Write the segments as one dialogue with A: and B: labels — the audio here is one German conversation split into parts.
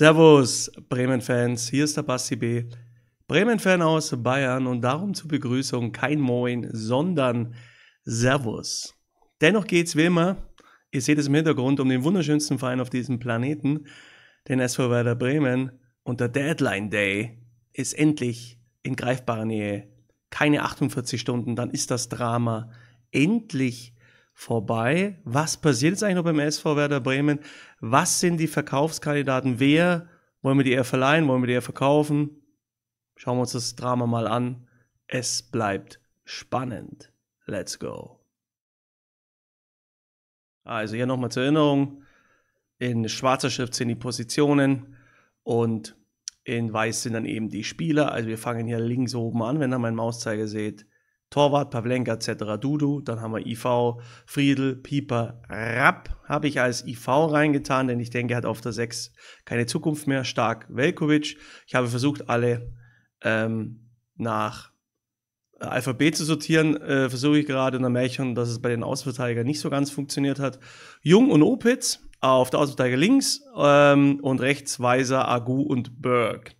A: Servus, Bremen-Fans, hier ist der Basti B. Bremen-Fan aus Bayern und darum zur Begrüßung kein Moin, sondern Servus. Dennoch geht's wie immer, ihr seht es im Hintergrund, um den wunderschönsten Verein auf diesem Planeten, den SV Werder Bremen. Und der Deadline Day ist endlich in greifbarer Nähe. Keine 48 Stunden, dann ist das Drama endlich vorbei. Was passiert jetzt eigentlich noch beim SV Werder Bremen? Was sind die Verkaufskandidaten? Wer wollen wir die eher verleihen? Wollen wir die eher verkaufen? Schauen wir uns das Drama mal an. Es bleibt spannend. Let's go. Also hier nochmal zur Erinnerung. In schwarzer Schrift sind die Positionen und in weiß sind dann eben die Spieler. Also wir fangen hier links oben an, wenn ihr meinen Mauszeiger seht. Torwart, Pavlenka etc. Dudu, dann haben wir IV, Friedel, Pieper, Rapp habe ich als IV reingetan, denn ich denke, er hat auf der 6 keine Zukunft mehr. Stark Velkovic. Ich habe versucht, alle ähm, nach äh, Alphabet zu sortieren, äh, versuche ich gerade und dann merke ich schon, dass es bei den Außenverteidigern nicht so ganz funktioniert hat. Jung und Opitz auf der Außenverteidiger links ähm, und rechts Weiser, Agu und Berg.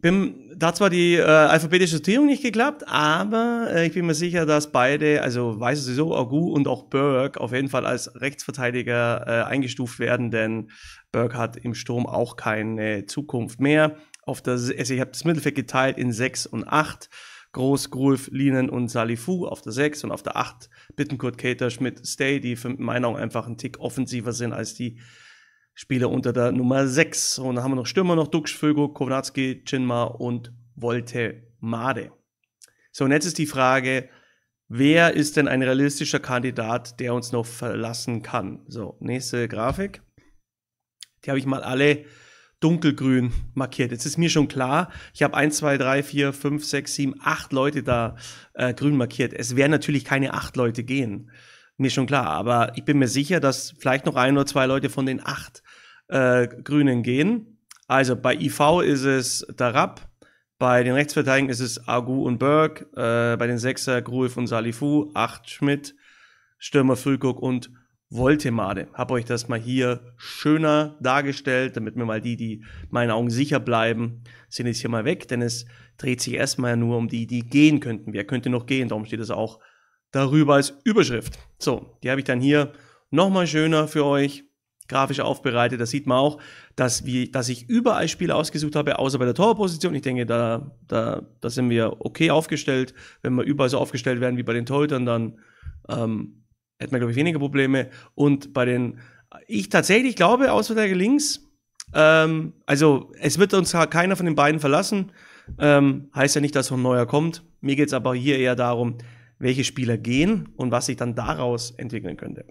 A: Bin, da hat zwar die äh, alphabetische Sortierung nicht geklappt, aber äh, ich bin mir sicher, dass beide, also weiß sowieso, Agu und auch Burke auf jeden Fall als Rechtsverteidiger äh, eingestuft werden, denn Burke hat im Sturm auch keine Zukunft mehr. Auf der, also ich habe das Mittelfeld geteilt in 6 und 8. Groß, Grulf, Linen und Salifu auf der 6 und auf der 8 Bittenkurt, Kater, Schmidt, Stay, die für meine Meinung einfach ein Tick offensiver sind als die Spieler unter der Nummer 6. Und dann haben wir noch Stürmer noch Dux, Vögel, Kovnatski, Chinma und Volte Made. So, und jetzt ist die Frage, wer ist denn ein realistischer Kandidat, der uns noch verlassen kann? So, nächste Grafik. Die habe ich mal alle dunkelgrün markiert. Jetzt ist mir schon klar, ich habe 1, 2, 3, 4, 5, 6, 7, 8 Leute da äh, grün markiert. Es werden natürlich keine 8 Leute gehen. Mir schon klar, aber ich bin mir sicher, dass vielleicht noch ein oder zwei Leute von den 8 äh, Grünen gehen. Also bei IV ist es Darab, bei den Rechtsverteidigern ist es Agu und Berg, äh, bei den Sechser Gruhl von Salifu, Acht Schmidt, Stürmer Füllkrug und Voltemade. Habe euch das mal hier schöner dargestellt, damit mir mal die, die meinen Augen sicher bleiben, sind jetzt hier mal weg, denn es dreht sich erstmal nur um die, die gehen könnten. Wer könnte noch gehen? Darum steht es auch darüber als Überschrift. So, die habe ich dann hier nochmal schöner für euch grafisch aufbereitet. Da sieht man auch, dass, wie, dass ich überall Spieler ausgesucht habe, außer bei der Torposition. Ich denke, da, da, da sind wir okay aufgestellt. Wenn wir überall so aufgestellt werden wie bei den Torhütern, dann ähm, hätten wir, glaube ich, weniger Probleme. Und bei den, ich tatsächlich glaube, außer der links, ähm, also es wird uns keiner von den beiden verlassen. Ähm, heißt ja nicht, dass so ein neuer kommt. Mir geht es aber hier eher darum, welche Spieler gehen und was sich dann daraus entwickeln könnte.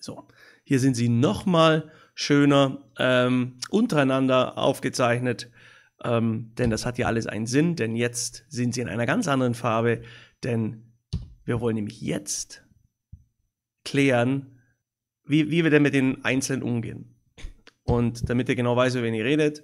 A: So. Hier sind sie nochmal schöner ähm, untereinander aufgezeichnet. Ähm, denn das hat ja alles einen Sinn, denn jetzt sind sie in einer ganz anderen Farbe, denn wir wollen nämlich jetzt klären, wie, wie wir denn mit den Einzelnen umgehen. Und damit ihr genau weiß, über wen ihr redet,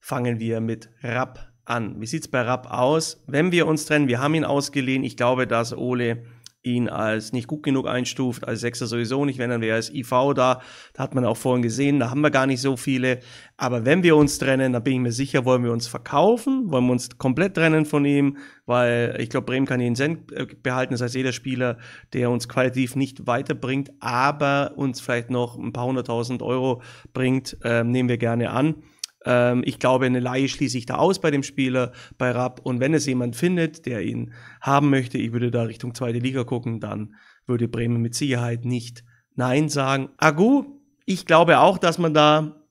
A: fangen wir mit Rapp an. Wie sieht es bei Rapp aus? Wenn wir uns trennen, wir haben ihn ausgeliehen. Ich glaube, dass Ole ihn als nicht gut genug einstuft, als Sechser sowieso nicht, wenn dann wäre als IV da, da hat man auch vorhin gesehen, da haben wir gar nicht so viele. Aber wenn wir uns trennen, da bin ich mir sicher, wollen wir uns verkaufen, wollen wir uns komplett trennen von ihm, weil ich glaube, Bremen kann jeden Cent äh, behalten, das heißt jeder Spieler, der uns qualitativ nicht weiterbringt, aber uns vielleicht noch ein paar hunderttausend Euro bringt, äh, nehmen wir gerne an. Ähm, ich glaube, eine Laie schließe ich da aus bei dem Spieler, bei Rapp. Und wenn es jemand findet, der ihn haben möchte, ich würde da Richtung zweite Liga gucken, dann würde Bremen mit Sicherheit nicht Nein sagen. Agu, ich glaube auch, dass man da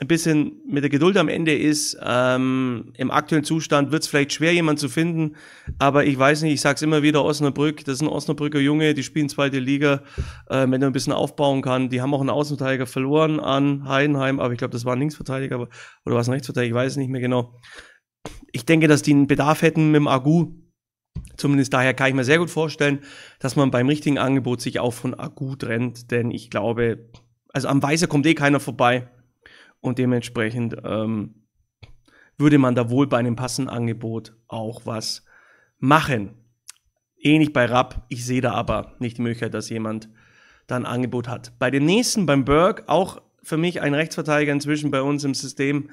A: ein bisschen mit der Geduld am Ende ist. Ähm, Im aktuellen Zustand wird es vielleicht schwer, jemanden zu finden, aber ich weiß nicht, ich sage es immer wieder, Osnabrück, das ist ein Osnabrücker Junge, die spielen zweite Liga, äh, wenn er ein bisschen aufbauen kann. Die haben auch einen Außenverteidiger verloren an Heidenheim, aber ich glaube, das war ein Linksverteidiger oder war es ein Rechtsverteidiger, ich weiß es nicht mehr genau. Ich denke, dass die einen Bedarf hätten mit dem Agu. Zumindest daher kann ich mir sehr gut vorstellen, dass man beim richtigen Angebot sich auch von Agu trennt, denn ich glaube, also am Weißer kommt eh keiner vorbei. Und dementsprechend ähm, würde man da wohl bei einem passenden Angebot auch was machen. Ähnlich bei Rapp, ich sehe da aber nicht die Möglichkeit, dass jemand da ein Angebot hat. Bei dem nächsten, beim Berg, auch für mich ein Rechtsverteidiger inzwischen bei uns im System.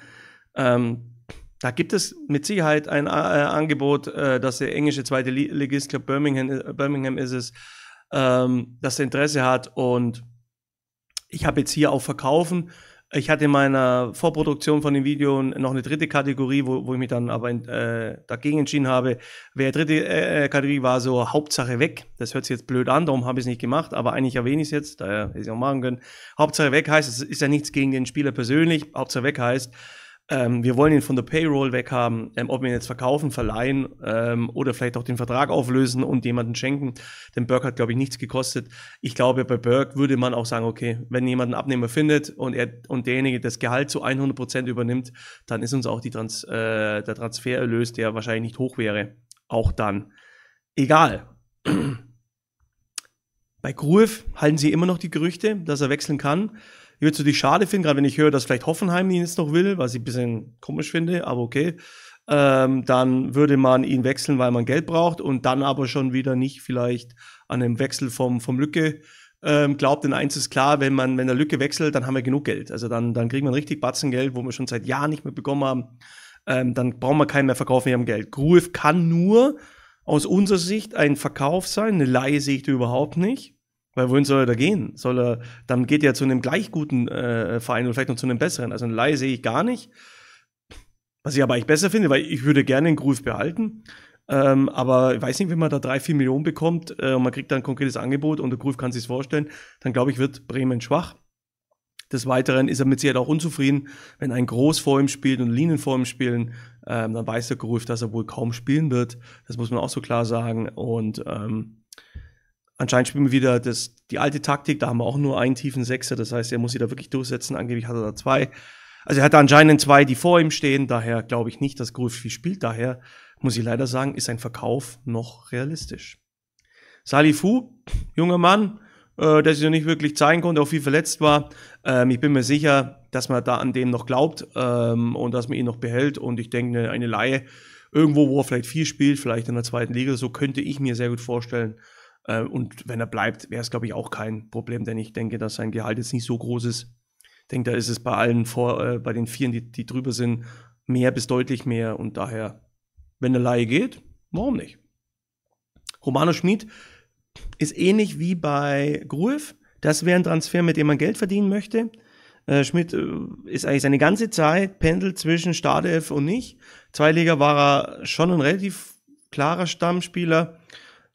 A: Ähm, da gibt es mit Sicherheit ein äh, Angebot, äh, dass der englische zweite Ligist, Club Birmingham, äh, Birmingham ist es, ähm, das Interesse hat. Und ich habe jetzt hier auf Verkaufen ich hatte in meiner Vorproduktion von dem Video noch eine dritte Kategorie, wo, wo ich mich dann aber äh, dagegen entschieden habe. Wer dritte äh, äh Kategorie war so Hauptsache weg. Das hört sich jetzt blöd an, darum habe ich es nicht gemacht, aber eigentlich erwähne ich es jetzt, daher hätte ich es auch machen können. Hauptsache weg heißt, es ist ja nichts gegen den Spieler persönlich. Hauptsache weg heißt, ähm, wir wollen ihn von der Payroll weghaben, ähm, ob wir ihn jetzt verkaufen, verleihen ähm, oder vielleicht auch den Vertrag auflösen und jemanden schenken. Denn Burke hat, glaube ich, nichts gekostet. Ich glaube, bei Burke würde man auch sagen, okay, wenn jemand einen Abnehmer findet und, er, und derjenige das Gehalt zu 100% Prozent übernimmt, dann ist uns auch die Trans, äh, der Transfererlös, der wahrscheinlich nicht hoch wäre, auch dann egal. bei Gruf halten sie immer noch die Gerüchte, dass er wechseln kann. Ich würde es natürlich schade finden, gerade wenn ich höre, dass vielleicht Hoffenheim ihn jetzt noch will, was ich ein bisschen komisch finde, aber okay. Ähm, dann würde man ihn wechseln, weil man Geld braucht und dann aber schon wieder nicht vielleicht an einem Wechsel vom, vom Lücke ähm, glaubt. Denn eins ist klar, wenn man, wenn der Lücke wechselt, dann haben wir genug Geld. Also dann, dann kriegen wir richtig Batzen Geld, wo wir schon seit Jahren nicht mehr bekommen haben. Ähm, dann brauchen wir keinen mehr verkaufen, wir haben Geld. Gruev kann nur aus unserer Sicht ein Verkauf sein. Eine Laie sehe ich da überhaupt nicht. Weil wohin soll er da gehen? Soll er, dann geht er zu einem gleich guten äh, Verein oder vielleicht noch zu einem besseren. Also einen Leih sehe ich gar nicht. Was ich aber eigentlich besser finde, weil ich würde gerne den Groove behalten. Ähm, aber ich weiß nicht, wenn man da drei, vier Millionen bekommt äh, und man kriegt da ein konkretes Angebot und der Groove kann sich vorstellen, dann glaube ich, wird Bremen schwach. Des Weiteren ist er mit Sicherheit auch unzufrieden, wenn ein Groß vor ihm spielt und Linien vor ihm spielen, ähm, dann weiß der Groove, dass er wohl kaum spielen wird. Das muss man auch so klar sagen. Und ähm, Anscheinend spielen wir wieder das, die alte Taktik, da haben wir auch nur einen tiefen Sechser, das heißt, er muss sich da wirklich durchsetzen, angeblich hat er da zwei. Also er hat anscheinend zwei, die vor ihm stehen, daher glaube ich nicht, dass Groove viel spielt, daher muss ich leider sagen, ist ein Verkauf noch realistisch. Salifu, junger Mann, äh, der sich noch nicht wirklich zeigen konnte, auch viel verletzt war. Ähm, ich bin mir sicher, dass man da an dem noch glaubt ähm, und dass man ihn noch behält. Und ich denke, eine, eine Laie, irgendwo, wo er vielleicht viel spielt, vielleicht in der zweiten Liga, so könnte ich mir sehr gut vorstellen, äh, und wenn er bleibt, wäre es, glaube ich, auch kein Problem, denn ich denke, dass sein Gehalt jetzt nicht so groß ist. Ich denke, da ist es bei allen vor, äh, bei den Vieren, die, die drüber sind, mehr bis deutlich mehr. Und daher, wenn der Laie geht, warum nicht? Romano Schmid ist ähnlich wie bei Gruev. Das wäre ein Transfer, mit dem man Geld verdienen möchte. Äh, Schmidt äh, ist eigentlich seine ganze Zeit pendelt zwischen Startelf und nicht. Zwei Liga war er schon ein relativ klarer Stammspieler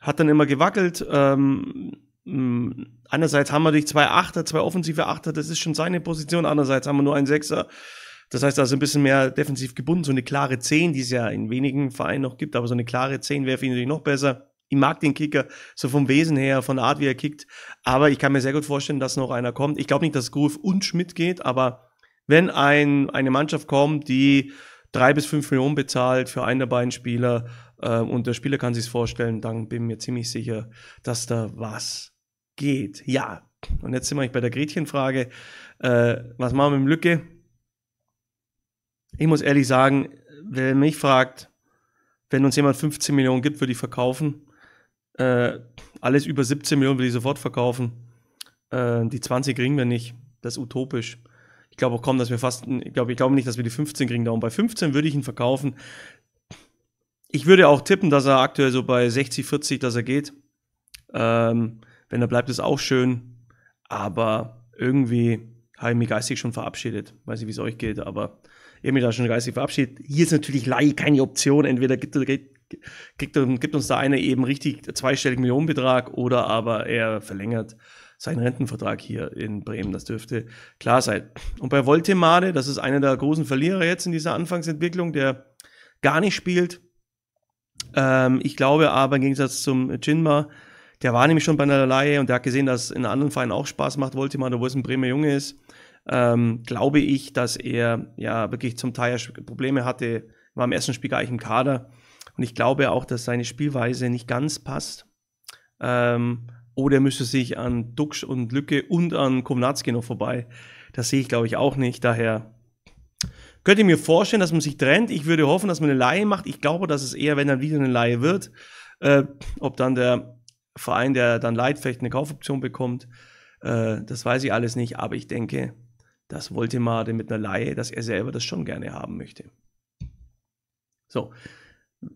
A: hat dann immer gewackelt. Ähm, mm, Einerseits haben wir natürlich zwei Achter, zwei offensive Achter, das ist schon seine Position. Andererseits haben wir nur einen Sechser. Das heißt also ein bisschen mehr defensiv gebunden. So eine klare Zehn, die es ja in wenigen Vereinen noch gibt, aber so eine klare Zehn wäre für ihn natürlich noch besser. Ich mag den Kicker, so vom Wesen her, von der Art, wie er kickt. Aber ich kann mir sehr gut vorstellen, dass noch einer kommt. Ich glaube nicht, dass Groove und Schmidt geht, aber wenn ein, eine Mannschaft kommt, die drei bis fünf Millionen bezahlt für einen der beiden Spieler äh, und der Spieler kann sich's vorstellen, dann bin ich mir ziemlich sicher, dass da was geht. Ja, und jetzt sind wir bei der Gretchenfrage. Äh, was machen wir mit dem Lücke? Ich muss ehrlich sagen, wer mich fragt, wenn uns jemand 15 Millionen gibt, würde ich verkaufen. Äh, alles über 17 Millionen würde ich sofort verkaufen. Äh, die 20 kriegen wir nicht. Das ist utopisch. Ich glaube auch kaum, dass wir fast, ich glaube ich glaube nicht, dass wir die 15 kriegen. Darum bei 15 würde ich ihn verkaufen. Ich würde auch tippen, dass er aktuell so bei 60, 40, dass er geht. Ähm, wenn er bleibt, ist auch schön. Aber irgendwie habe ich mich geistig schon verabschiedet. Weiß nicht, wie es euch geht, aber ich habe mich da schon geistig verabschiedet. Hier ist natürlich Leih keine Option. Entweder gibt, gibt, gibt, gibt uns da einer eben richtig zweistelligen Millionenbetrag oder aber er verlängert seinen Rentenvertrag hier in Bremen. Das dürfte klar sein. Und bei Voltemade, das ist einer der großen Verlierer jetzt in dieser Anfangsentwicklung, der gar nicht spielt. Ähm, ich glaube aber im Gegensatz zum Jinma, der war nämlich schon bei einer Laie und der hat gesehen, dass es in anderen Vereinen auch Spaß macht, Voltemade, wo es ein Bremer Junge ist. Ähm, glaube ich, dass er ja wirklich zum Teil Probleme hatte, war im ersten Spiel gar nicht im Kader. Und ich glaube auch, dass seine Spielweise nicht ganz passt. Ähm, oder er müsste sich an Dux und Lücke und an Komnatski noch vorbei. Das sehe ich, glaube ich, auch nicht. Daher könnte ich mir vorstellen, dass man sich trennt. Ich würde hoffen, dass man eine Laie macht. Ich glaube, dass es eher, wenn dann wieder eine Laie wird, äh, ob dann der Verein, der dann leiht, vielleicht eine Kaufoption bekommt, äh, das weiß ich alles nicht. Aber ich denke, das wollte Made mit einer Laie, dass er selber das schon gerne haben möchte. So,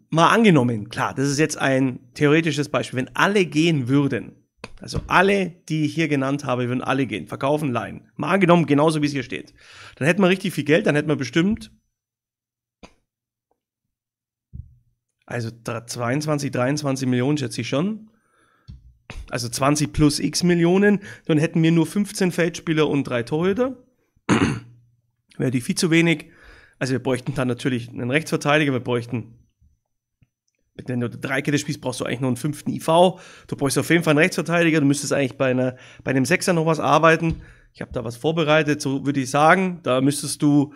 A: mal angenommen, klar, das ist jetzt ein theoretisches Beispiel. Wenn alle gehen würden, also alle, die ich hier genannt habe, würden alle gehen. Verkaufen, leihen. Mal angenommen, genauso wie es hier steht. Dann hätten wir richtig viel Geld, dann hätten wir bestimmt. Also 22, 23 Millionen schätze ich schon. Also 20 plus x Millionen. Dann hätten wir nur 15 Feldspieler und drei Torhüter. Wäre die viel zu wenig. Also wir bräuchten dann natürlich einen Rechtsverteidiger, wir bräuchten wenn du Dreikette spielst, brauchst du eigentlich nur einen fünften IV. Du brauchst auf jeden Fall einen Rechtsverteidiger. Du müsstest eigentlich bei, einer, bei einem Sechser noch was arbeiten. Ich habe da was vorbereitet, so würde ich sagen. Da müsstest du,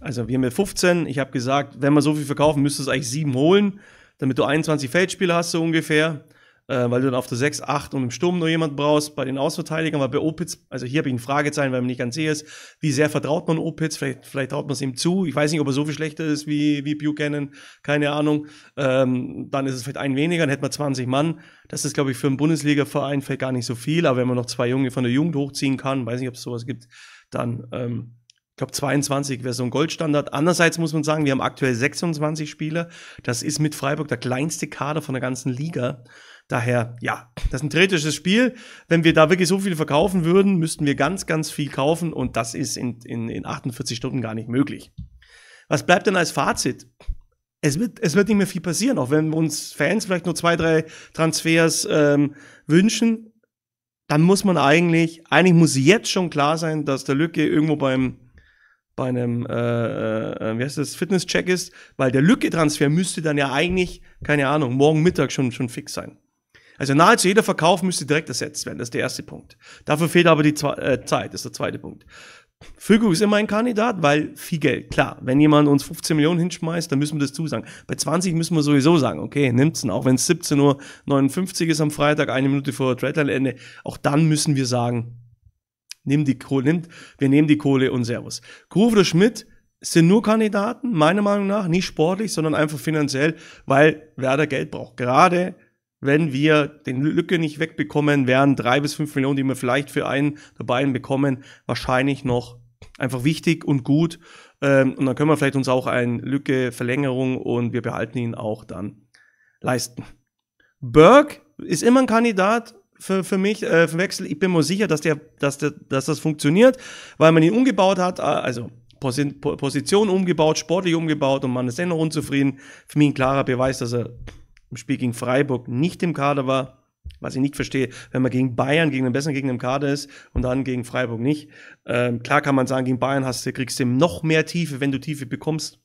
A: also wir haben ja 15. Ich habe gesagt, wenn wir so viel verkaufen, müsstest du eigentlich sieben holen, damit du 21 Feldspieler hast, so ungefähr äh, weil du dann auf der 6, 8 und im Sturm nur jemand brauchst, bei den Ausverteidigern, weil bei Opitz, also hier habe ich ein Fragezeichen, weil man nicht ganz sicher ist, wie sehr vertraut man Opitz, vielleicht, vielleicht traut man es ihm zu, ich weiß nicht, ob er so viel schlechter ist wie, wie Buchanan, keine Ahnung, ähm, dann ist es vielleicht ein weniger, dann hätten wir 20 Mann, das ist, glaube ich, für einen Bundesliga-Verein vielleicht gar nicht so viel, aber wenn man noch zwei Junge von der Jugend hochziehen kann, weiß nicht, ob es sowas gibt, dann ähm, glaube 22 wäre so ein Goldstandard. Andererseits muss man sagen, wir haben aktuell 26 Spieler. Das ist mit Freiburg der kleinste Kader von der ganzen Liga. Daher, ja, das ist ein theoretisches Spiel. Wenn wir da wirklich so viel verkaufen würden, müssten wir ganz, ganz viel kaufen und das ist in, in, in 48 Stunden gar nicht möglich. Was bleibt denn als Fazit? es wird, es wird nicht mehr viel passieren, auch wenn uns Fans vielleicht nur zwei, drei Transfers ähm, wünschen, dann muss man eigentlich, eigentlich muss jetzt schon klar sein, dass der Lücke irgendwo beim bei einem äh, äh, äh, wie heißt das, Fitness-Check ist, weil der Lücke-Transfer müsste dann ja eigentlich, keine Ahnung, morgen Mittag schon, schon fix sein. Also nahezu jeder Verkauf müsste direkt ersetzt werden, das ist der erste Punkt. Dafür fehlt aber die Zwe äh, Zeit, das ist der zweite Punkt. Füllkrug ist immer ein Kandidat, weil viel Geld, klar. Wenn jemand uns 15 Millionen hinschmeißt, dann müssen wir das zusagen. Bei 20 müssen wir sowieso sagen, okay, nimmt's ihn, auch wenn es 17.59 Uhr ist am Freitag, eine Minute vor Deadline-Ende, auch dann müssen wir sagen, nimm die Kohle, nimmt, wir nehmen die Kohle und Servus. Kruf oder Schmidt sind nur Kandidaten, meiner Meinung nach, nicht sportlich, sondern einfach finanziell, weil Werder Geld braucht. Gerade wenn wir den Lücke nicht wegbekommen, wären drei bis fünf Millionen, die wir vielleicht für einen der beiden bekommen, wahrscheinlich noch einfach wichtig und gut. Ähm, und dann können wir vielleicht uns auch eine Lücke, Verlängerung und wir behalten ihn auch dann leisten. Berg ist immer ein Kandidat, für, für mich äh, verwechsel. Ich bin mir sicher, dass, der, dass, der, dass das funktioniert, weil man ihn umgebaut hat, äh, also Position umgebaut, sportlich umgebaut und man ist dennoch unzufrieden. Für mich ein klarer Beweis, dass er im Spiel gegen Freiburg nicht im Kader war. Was ich nicht verstehe, wenn man gegen Bayern, gegen den besseren Gegner im Kader ist und dann gegen Freiburg nicht. Ähm, klar kann man sagen, gegen Bayern hast du, kriegst du noch mehr Tiefe, wenn du Tiefe bekommst.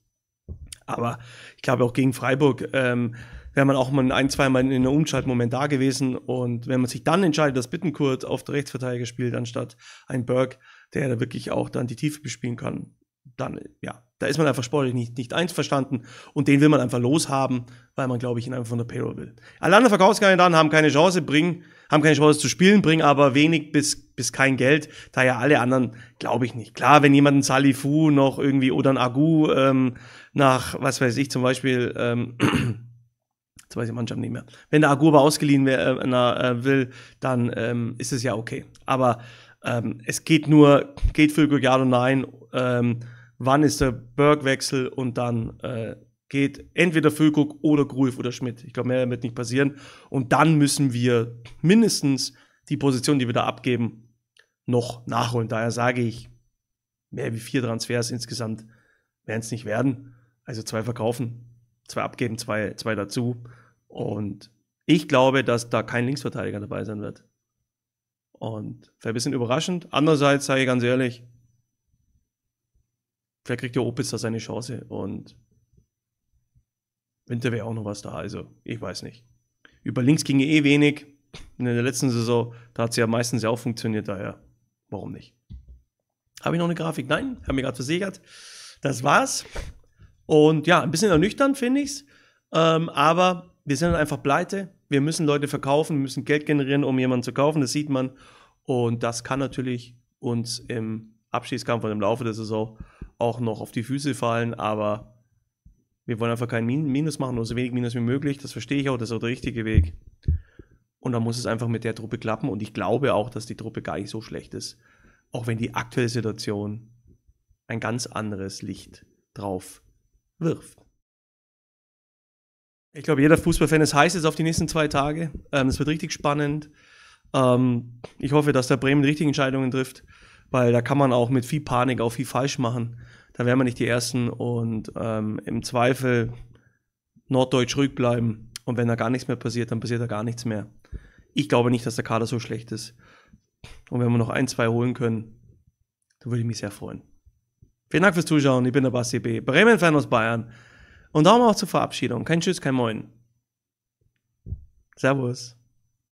A: Aber ich glaube auch gegen Freiburg ähm, wäre man auch mal ein, zwei Mal in einem Umschaltmoment da gewesen. Und wenn man sich dann entscheidet, dass Bittenkurt auf der Rechtsverteidiger spielt, anstatt ein Berg, der da wirklich auch dann die Tiefe bespielen kann, dann, ja, da ist man einfach sportlich nicht, nicht eins verstanden und den will man einfach loshaben, weil man, glaube ich, ihn einfach von der Payroll will. Alle anderen Verkaufskandidaten haben keine Chance, bringen, haben keine Chance zu spielen, bringen aber wenig bis, bis kein Geld, da ja alle anderen, glaube ich nicht. Klar, wenn jemand einen Salifu noch irgendwie oder einen Agu ähm, nach, was weiß ich, zum Beispiel ähm, Jetzt weiß ich Mannschaft nicht mehr. Wenn der Agurba ausgeliehen wär, äh, äh, will, dann ähm, ist es ja okay. Aber ähm, es geht nur, geht für ja oder nein. Ähm, wann ist der Bergwechsel und dann äh, geht entweder Füllkrug oder Gruev oder Schmidt. Ich glaube, mehr wird nicht passieren. Und dann müssen wir mindestens die Position, die wir da abgeben, noch nachholen. Daher sage ich, mehr wie vier Transfers insgesamt werden es nicht werden. Also zwei verkaufen zwei abgeben, zwei, zwei dazu. Und ich glaube, dass da kein Linksverteidiger dabei sein wird. Und wäre ein bisschen überraschend. Andererseits sage ich ganz ehrlich, vielleicht kriegt der Opitz da seine Chance und Winter wäre auch noch was da. Also, ich weiß nicht. Über links ging eh wenig. In der letzten Saison, da hat es ja meistens ja auch funktioniert, daher warum nicht? Habe ich noch eine Grafik? Nein, habe mir gerade versichert. Das war's. Und ja, ein bisschen ernüchternd finde ich es. Ähm, aber wir sind einfach pleite. Wir müssen Leute verkaufen, wir müssen Geld generieren, um jemanden zu kaufen. Das sieht man. Und das kann natürlich uns im Abschiedskampf und im Laufe der Saison auch noch auf die Füße fallen. Aber wir wollen einfach keinen Minus machen, nur so wenig Minus wie möglich. Das verstehe ich auch. Das ist auch der richtige Weg. Und da muss es einfach mit der Truppe klappen. Und ich glaube auch, dass die Truppe gar nicht so schlecht ist. Auch wenn die aktuelle Situation ein ganz anderes Licht drauf wirft. Ich glaube, jeder Fußballfan ist heiß jetzt auf die nächsten zwei Tage. Ähm, wird richtig spannend. Ähm, ich hoffe, dass der Bremen die richtigen Entscheidungen trifft, weil da kann man auch mit viel Panik auch viel falsch machen. Da wären wir nicht die Ersten und ähm, im Zweifel norddeutsch ruhig bleiben. Und wenn da gar nichts mehr passiert, dann passiert da gar nichts mehr. Ich glaube nicht, dass der Kader so schlecht ist. Und wenn wir noch ein, zwei holen können, dann würde ich mich sehr freuen. Vielen Dank fürs Zuschauen. Ich bin der Basti B. Bremen-Fan aus Bayern. Und Daumen auch zur Verabschiedung. Kein Tschüss, kein Moin. Servus.